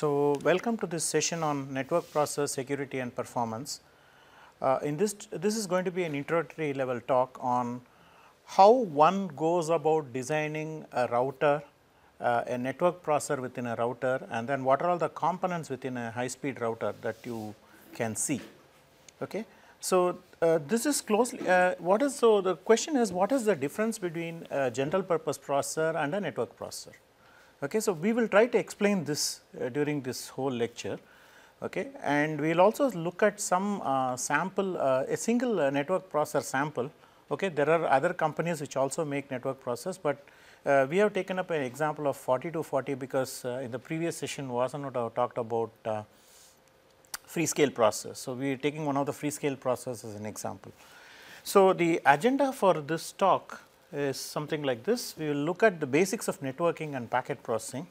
So, welcome to this session on network process security and performance. Uh, in this, this is going to be an introductory level talk on how one goes about designing a router, uh, a network processor within a router and then what are all the components within a high speed router that you can see. Okay. So, uh, this is closely, uh, what is, so the question is what is the difference between a general purpose processor and a network processor? Okay, so, we will try to explain this uh, during this whole lecture okay. and we will also look at some uh, sample uh, a single uh, network processor sample. Okay. There are other companies which also make network processors, but uh, we have taken up an example of 4240 because in the previous session I talked about free scale processors. So, we are taking one of the free scale processors as an example. So, the agenda for this talk is something like this. We will look at the basics of networking and packet processing.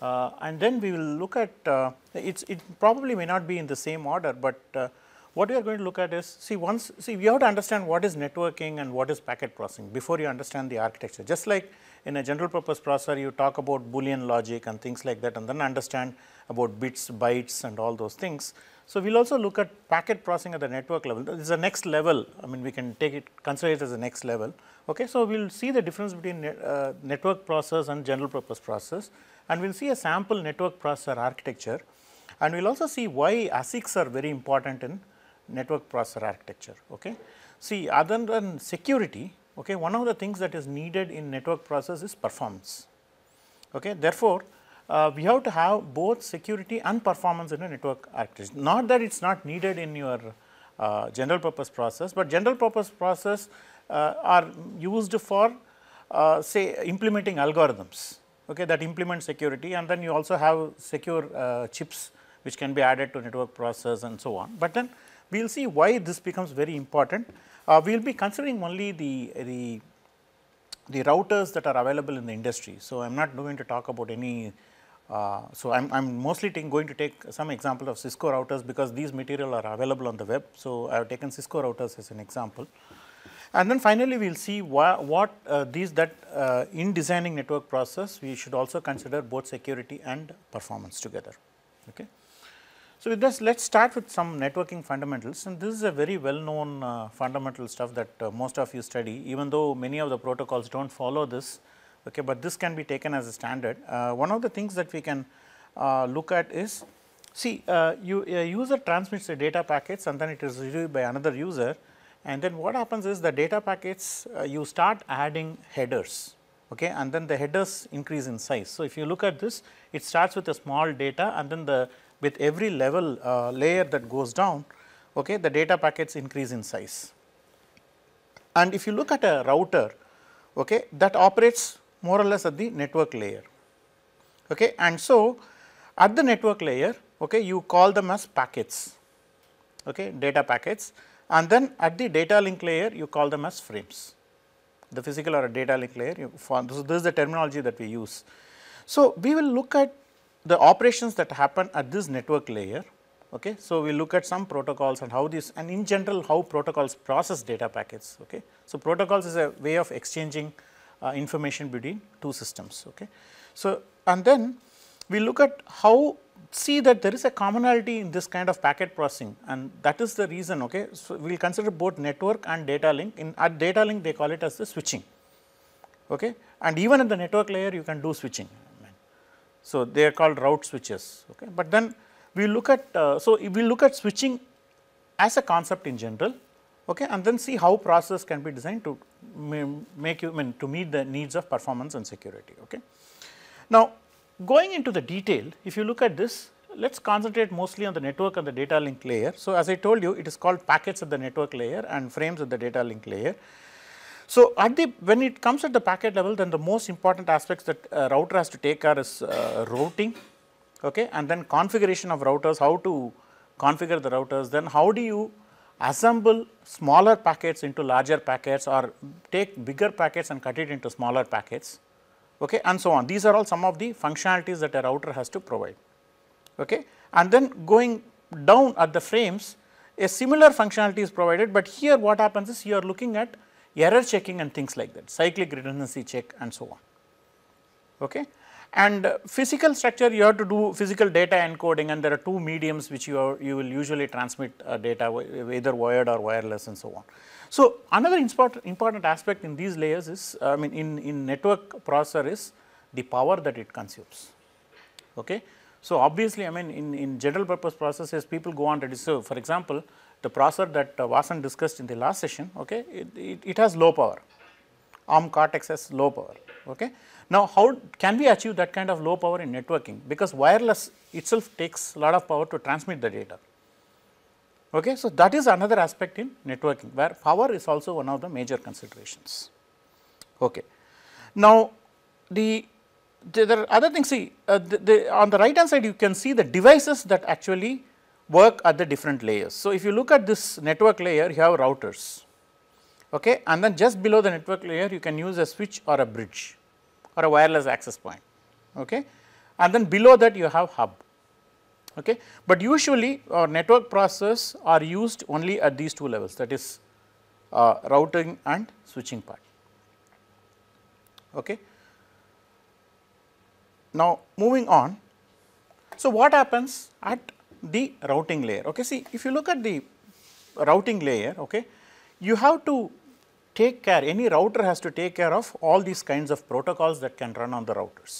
Uh, and then we will look at uh, it's it probably may not be in the same order, but uh, what we are going to look at is see once see we have to understand what is networking and what is packet processing before you understand the architecture. Just like in a general purpose processor you talk about boolean logic and things like that and then understand about bits, bytes and all those things. So, we will also look at packet processing at the network level. This is the next level, I mean we can take it, consider it as the next level. Okay? So, we will see the difference between uh, network process and general purpose process. and we will see a sample network processor architecture and we will also see why ASICs are very important in network processor architecture. Okay? See other than security, okay, one of the things that is needed in network process is performance. Okay? Therefore, uh, we have to have both security and performance in a network architecture. Not that it is not needed in your uh, general purpose process, but general purpose process uh, are used for uh, say implementing algorithms okay, that implement security and then you also have secure uh, chips which can be added to network process and so on. But then we will see why this becomes very important. Uh, we will be considering only the, the the routers that are available in the industry. So, I am not going to talk about any uh, so I'm, I'm mostly going to take some example of Cisco routers because these material are available on the web. So I've taken Cisco routers as an example. And then finally, we'll see what uh, these that uh, in designing network process, we should also consider both security and performance together. Okay. So with this, let's start with some networking fundamentals and this is a very well known uh, fundamental stuff that uh, most of you study even though many of the protocols don't follow this, okay, but this can be taken as a standard. Uh, one of the things that we can uh, look at is see uh, you user transmits the data packets and then it is reviewed by another user and then what happens is the data packets uh, you start adding headers okay and then the headers increase in size. So, if you look at this it starts with a small data and then the with every level uh, layer that goes down okay the data packets increase in size. And if you look at a router okay that operates more or less at the network layer. Okay. And so, at the network layer okay, you call them as packets, okay, data packets and then at the data link layer you call them as frames, the physical or data link layer you form, this, this is the terminology that we use. So, we will look at the operations that happen at this network layer. Okay. So, we look at some protocols and how this and in general how protocols process data packets. Okay. So, protocols is a way of exchanging uh, information between two systems. Okay. So, and then we look at how see that there is a commonality in this kind of packet processing and that is the reason okay so we will consider both network and data link in at data link they call it as the switching okay and even at the network layer you can do switching so they are called route switches okay but then we look at uh, so we look at switching as a concept in general okay and then see how process can be designed to make you I mean to meet the needs of performance and security. Okay. Now, going into the detail, if you look at this, let us concentrate mostly on the network and the data link layer. So, as I told you, it is called packets at the network layer and frames at the data link layer. So, at the when it comes at the packet level, then the most important aspects that a router has to take care is uh, routing, okay, and then configuration of routers, how to configure the routers, then how do you assemble smaller packets into larger packets or take bigger packets and cut it into smaller packets okay, and so on. These are all some of the functionalities that a router has to provide. Okay. And then going down at the frames, a similar functionality is provided, but here what happens is you are looking at error checking and things like that, cyclic redundancy check and so on. Okay. And physical structure you have to do physical data encoding and there are two mediums which you, are, you will usually transmit uh, data either wired or wireless and so on. So, another important aspect in these layers is I mean in, in network processor is the power that it consumes. Okay. So, obviously I mean in, in general purpose processors people go on to so for example, the processor that uh, Vasan discussed in the last session okay, it, it, it has low power ARM cortex has low power. Okay. Now, how can we achieve that kind of low power in networking? Because wireless itself takes a lot of power to transmit the data. Okay? So, that is another aspect in networking where power is also one of the major considerations. Okay. Now, the, the, the other thing see uh, the, the, on the right hand side you can see the devices that actually work at the different layers. So, if you look at this network layer you have routers okay? and then just below the network layer you can use a switch or a bridge or a wireless access point okay and then below that you have hub okay but usually our network processes are used only at these two levels that is uh, routing and switching part okay now moving on so what happens at the routing layer okay see if you look at the routing layer okay you have to take care, any router has to take care of all these kinds of protocols that can run on the routers.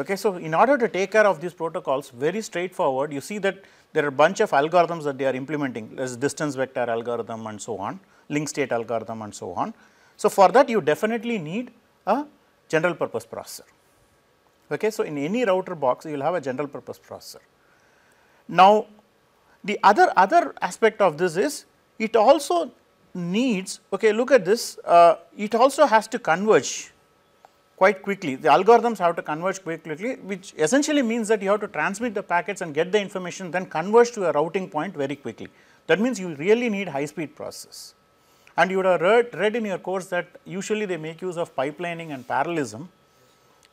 Okay, so in order to take care of these protocols very straightforward you see that there are a bunch of algorithms that they are implementing as distance vector algorithm and so on, link state algorithm and so on. So for that you definitely need a general purpose processor. Okay, so in any router box you will have a general purpose processor. Now the other, other aspect of this is it also needs, okay, look at this, uh, it also has to converge quite quickly. The algorithms have to converge quite quickly, which essentially means that you have to transmit the packets and get the information, then converge to a routing point very quickly. That means you really need high speed process. And you would have read, read in your course that usually they make use of pipelining and parallelism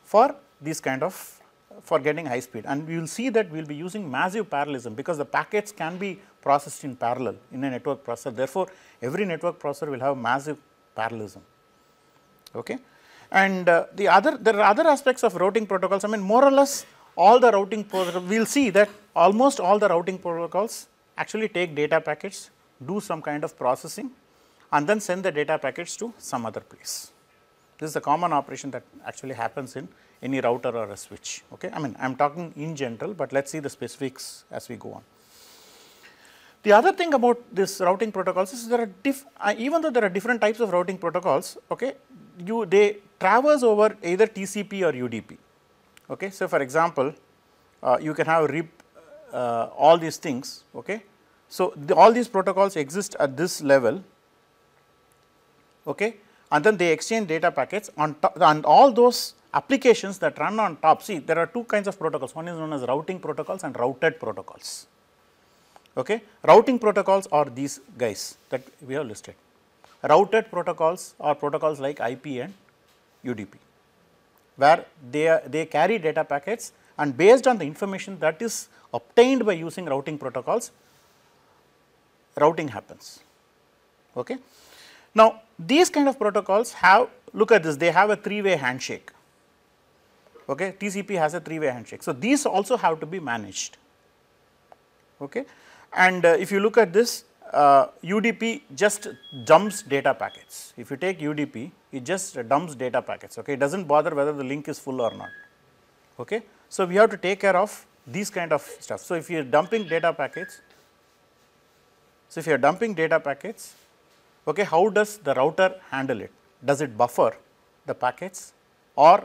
for these kind of for getting high speed and we will see that we will be using massive parallelism because the packets can be processed in parallel in a network processor. Therefore, every network processor will have massive parallelism. Okay? And uh, the other, there are other aspects of routing protocols. I mean, more or less all the routing protocols, we will see that almost all the routing protocols actually take data packets, do some kind of processing and then send the data packets to some other place. This is a common operation that actually happens in any router or a switch. Okay? I mean, I am talking in general, but let us see the specifics as we go on. The other thing about this routing protocols is there are diff, uh, even though there are different types of routing protocols, okay, you they traverse over either TCP or UDP. Okay, so for example, uh, you can have RIP, uh, all these things. Okay, so the, all these protocols exist at this level. Okay, and then they exchange data packets on top, and all those applications that run on top. See, there are two kinds of protocols. One is known as routing protocols and routed protocols. Okay. Routing protocols are these guys that we have listed. Routed protocols are protocols like IP and UDP, where they, are, they carry data packets and based on the information that is obtained by using routing protocols, routing happens. Okay. Now, these kind of protocols have look at this they have a three way handshake. Okay. TCP has a three way handshake. So, these also have to be managed. Okay. And uh, if you look at this, UDP uh, just dumps data packets. If you take UDP, it just dumps data packets, okay. It does not bother whether the link is full or not, okay. So, we have to take care of these kind of stuff. So, if you are dumping data packets, so if you are dumping data packets, okay, how does the router handle it? Does it buffer the packets or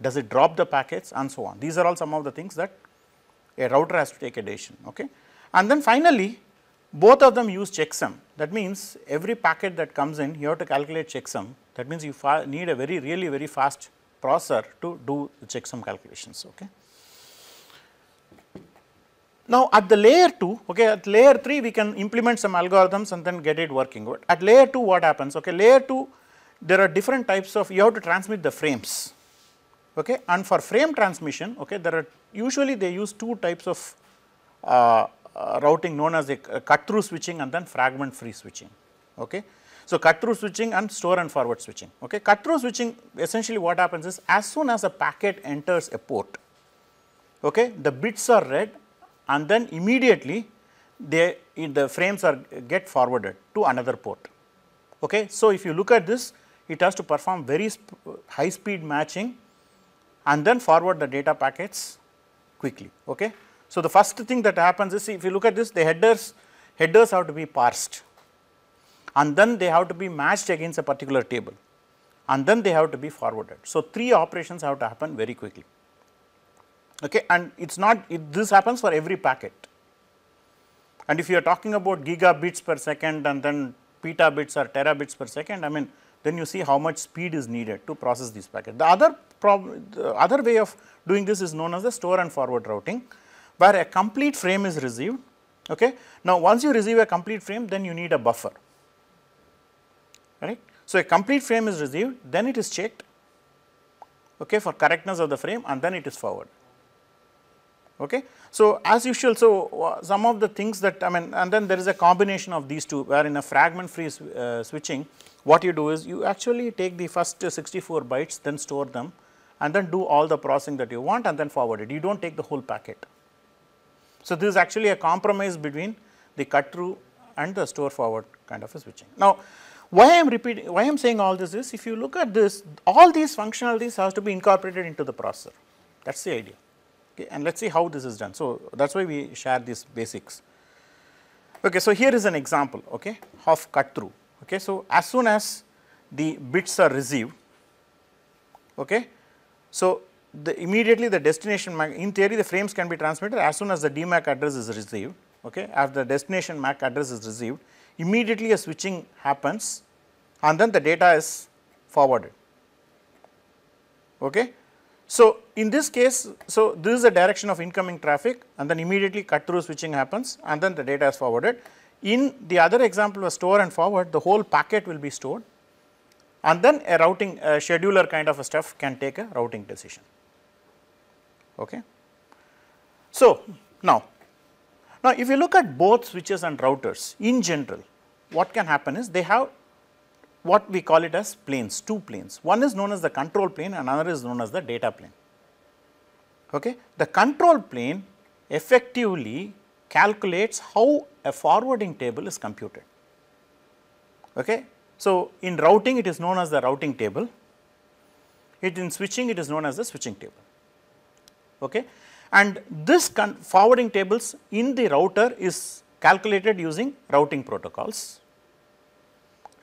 does it drop the packets and so on? These are all some of the things that a router has to take a decision. Okay. And then finally, both of them use checksum. That means, every packet that comes in, you have to calculate checksum. That means, you need a very really very fast processor to do the checksum calculations. Okay. Now, at the layer 2, okay, at layer 3 we can implement some algorithms and then get it working. But at layer 2 what happens? Okay, layer 2 there are different types of you have to transmit the frames. Okay, and for frame transmission, okay, there are usually they use two types of uh, uh, routing known as a uh, cut through switching and then fragment free switching. Okay. So, cut through switching and store and forward switching. Okay. Cut through switching essentially what happens is as soon as a packet enters a port, okay, the bits are read and then immediately they the frames are uh, get forwarded to another port. Okay. So, if you look at this it has to perform very uh, high speed matching and then forward the data packets quickly. Okay. So, the first thing that happens is if you look at this the headers headers have to be parsed and then they have to be matched against a particular table and then they have to be forwarded. So, three operations have to happen very quickly okay and it is not it, this happens for every packet and if you are talking about gigabits per second and then petabits or terabits per second I mean then you see how much speed is needed to process these packets. The other problem the other way of doing this is known as the store and forward routing where a complete frame is received. Okay. Now, once you receive a complete frame, then you need a buffer, right. So, a complete frame is received, then it is checked okay, for correctness of the frame and then it is forward. Okay. So, as usual, so uh, some of the things that I mean and then there is a combination of these two where in a fragment free uh, switching what you do is you actually take the first 64 bytes then store them and then do all the processing that you want and then forward it. You do not take the whole packet. So, this is actually a compromise between the cut through and the store forward kind of a switching. Now, why I am repeating, why I am saying all this is if you look at this, all these functionalities has to be incorporated into the processor. That is the idea. Okay, and let us see how this is done. So, that is why we share these basics. Okay, so, here is an example okay, of cut through. Okay, so, as soon as the bits are received, okay, so the immediately the destination in theory the frames can be transmitted as soon as the DMAC address is received okay as the destination MAC address is received immediately a switching happens and then the data is forwarded okay so in this case so this is the direction of incoming traffic and then immediately cut through switching happens and then the data is forwarded in the other example of store and forward the whole packet will be stored and then a routing a scheduler kind of a stuff can take a routing decision. Okay. So, now, now if you look at both switches and routers in general, what can happen is they have what we call it as planes, two planes. One is known as the control plane and another is known as the data plane. Okay. The control plane effectively calculates how a forwarding table is computed. Okay. So, in routing it is known as the routing table, it in switching it is known as the switching table. Okay? And this forwarding tables in the router is calculated using routing protocols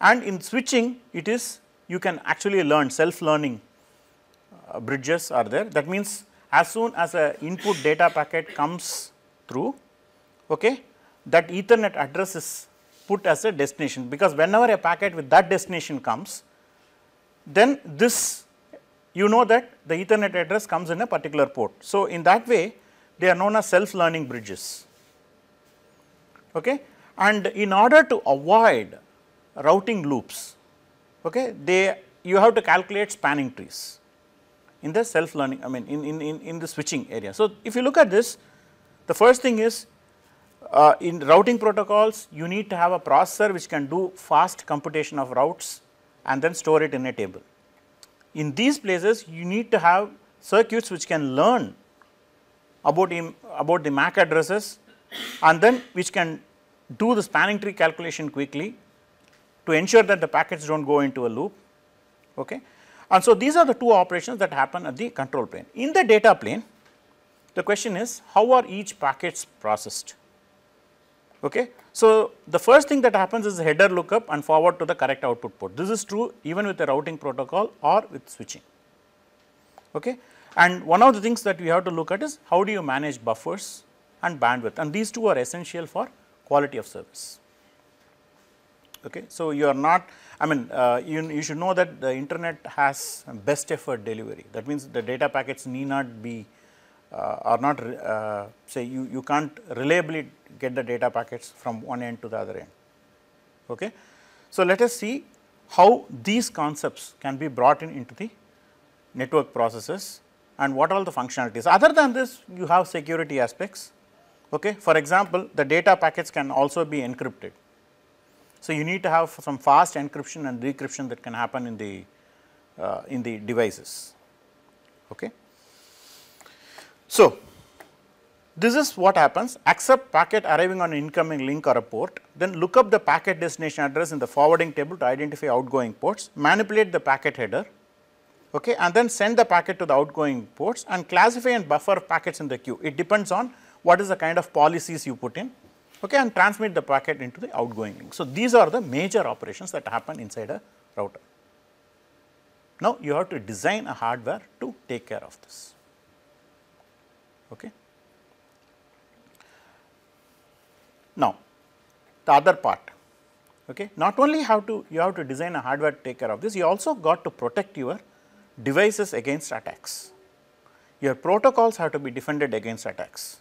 and in switching it is you can actually learn self learning uh, bridges are there. That means, as soon as a input data packet comes through, okay, that ethernet address is put as a destination because whenever a packet with that destination comes, then this you know that the Ethernet address comes in a particular port. So, in that way they are known as self learning bridges. Okay? And in order to avoid routing loops, okay, they you have to calculate spanning trees in the self learning I mean in, in, in, in the switching area. So, if you look at this the first thing is uh, in routing protocols you need to have a processor which can do fast computation of routes and then store it in a table in these places you need to have circuits which can learn about, about the MAC addresses and then which can do the spanning tree calculation quickly to ensure that the packets do not go into a loop. Okay. And so, these are the two operations that happen at the control plane. In the data plane, the question is how are each packets processed? Okay. So, the first thing that happens is header lookup and forward to the correct output port. This is true even with a routing protocol or with switching. Okay. And one of the things that we have to look at is how do you manage buffers and bandwidth and these two are essential for quality of service. Okay. So, you are not I mean uh, you, you should know that the internet has best effort delivery that means the data packets need not be uh, are not uh, say you, you can't reliably get the data packets from one end to the other end. Okay. So, let us see how these concepts can be brought in into the network processes and what all the functionalities. Other than this you have security aspects. Okay. For example, the data packets can also be encrypted. So, you need to have some fast encryption and decryption that can happen in the uh, in the devices. Okay. So, this is what happens accept packet arriving on an incoming link or a port, then look up the packet destination address in the forwarding table to identify outgoing ports, manipulate the packet header okay, and then send the packet to the outgoing ports and classify and buffer packets in the queue. It depends on what is the kind of policies you put in okay, and transmit the packet into the outgoing link. So, these are the major operations that happen inside a router. Now, you have to design a hardware to take care of this. Okay. Now, the other part, okay, not only how to you have to design a hardware to take care of this, you also got to protect your devices against attacks. Your protocols have to be defended against attacks.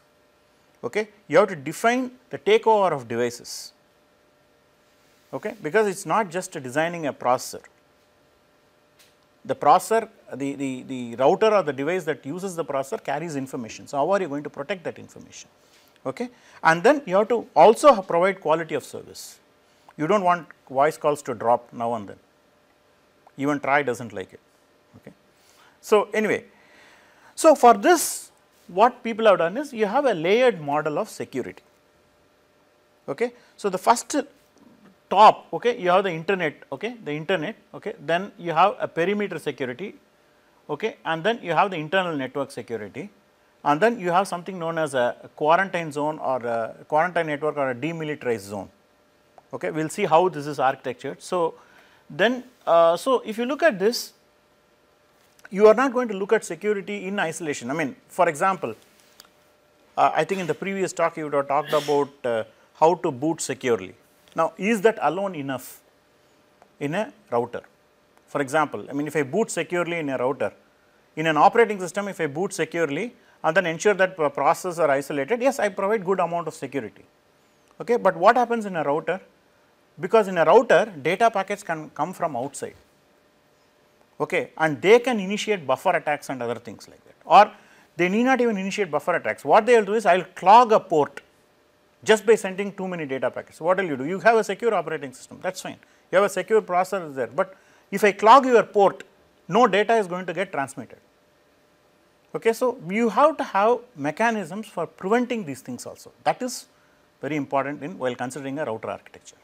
Okay. You have to define the takeover of devices okay, because it is not just designing a processor, the processor, the, the, the router or the device that uses the processor carries information. So, how are you going to protect that information? Okay? And then you have to also provide quality of service. You do not want voice calls to drop now and then, even try does not like it. Okay? So, anyway, so for this what people have done is you have a layered model of security. Okay? So, the first top okay you have the internet okay the internet okay then you have a perimeter security okay and then you have the internal network security and then you have something known as a quarantine zone or a quarantine network or a demilitarized zone okay we will see how this is architectured so then uh, so if you look at this you are not going to look at security in isolation i mean for example uh, i think in the previous talk you would have talked about uh, how to boot securely now, is that alone enough in a router? For example, I mean if I boot securely in a router, in an operating system if I boot securely and then ensure that processes are isolated, yes I provide good amount of security. Okay? But what happens in a router? Because in a router data packets can come from outside okay, and they can initiate buffer attacks and other things like that or they need not even initiate buffer attacks. What they will do is I will clog a port just by sending too many data packets. What will you do? You have a secure operating system, that is fine. You have a secure processor there, but if I clog your port, no data is going to get transmitted. Okay, so you have to have mechanisms for preventing these things also. That is very important in while considering a router architecture.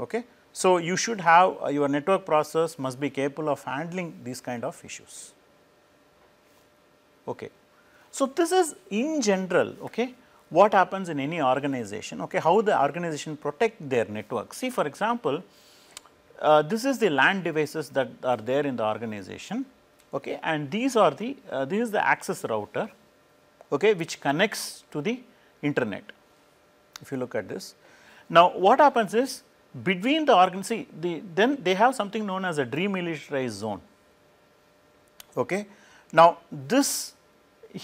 Okay, so you should have uh, your network process must be capable of handling these kind of issues. Okay, so this is in general. Okay, what happens in any organization, okay, how the organization protect their network. See for example, uh, this is the land devices that are there in the organization, okay, and these are the, uh, this is the access router, okay, which connects to the internet, if you look at this. Now, what happens is between the organ, see the, then they have something known as a demilitarized zone, okay. Now, this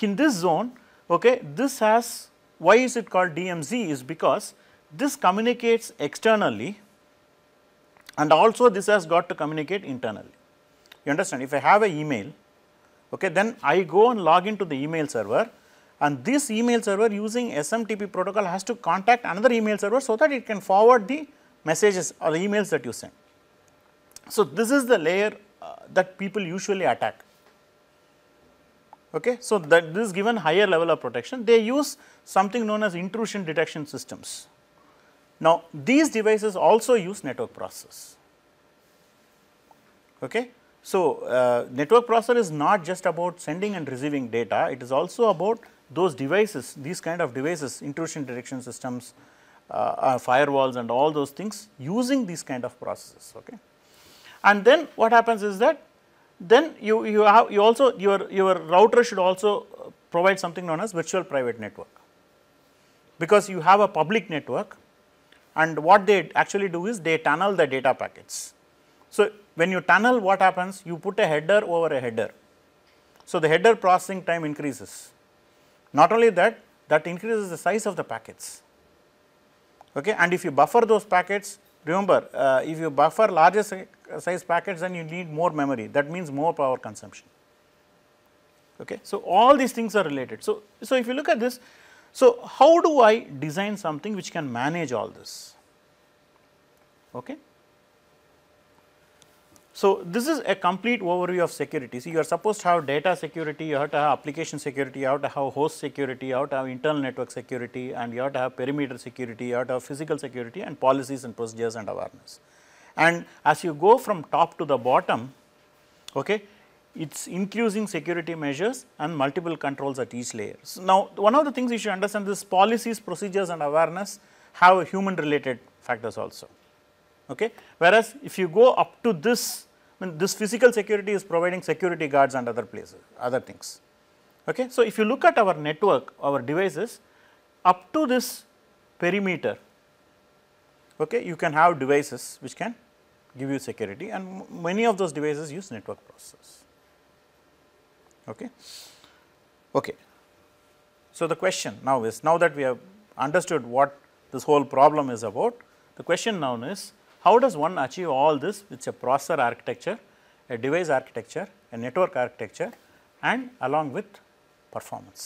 in this zone, okay, this has why is it called DMZ is because this communicates externally and also this has got to communicate internally. You understand if I have a email okay then I go and log into the email server and this email server using SMTP protocol has to contact another email server so that it can forward the messages or the emails that you send. So, this is the layer uh, that people usually attack Okay. So, that this given higher level of protection they use something known as intrusion detection systems. Now, these devices also use network process. Okay. So, uh, network processor is not just about sending and receiving data, it is also about those devices, these kind of devices, intrusion detection systems, uh, uh, firewalls and all those things using these kind of processes. Okay. And then what happens is that then you, you have you also your, your router should also uh, provide something known as virtual private network because you have a public network and what they actually do is they tunnel the data packets. So, when you tunnel what happens you put a header over a header. So, the header processing time increases not only that that increases the size of the packets okay and if you buffer those packets Remember, uh, if you buffer larger size packets, then you need more memory. That means more power consumption. Okay. So, all these things are related. So, so if you look at this, so how do I design something which can manage all this? Okay. So, this is a complete overview of security. So, you are supposed to have data security, you have to have application security, you have to have host security, you have to have internal network security and you have to have perimeter security, you have to have physical security and policies and procedures and awareness. And as you go from top to the bottom, okay, it is increasing security measures and multiple controls at each layer. So, now, one of the things you should understand is policies, procedures and awareness have human related factors also. Okay. Whereas, if you go up to this I mean, this physical security is providing security guards and other places, other things. Okay? So, if you look at our network, our devices, up to this perimeter, okay, you can have devices which can give you security and many of those devices use network processors. Okay. Okay. So, the question now is, now that we have understood what this whole problem is about, the question now is, how does one achieve all this? It is a processor architecture, a device architecture, a network architecture and along with performance.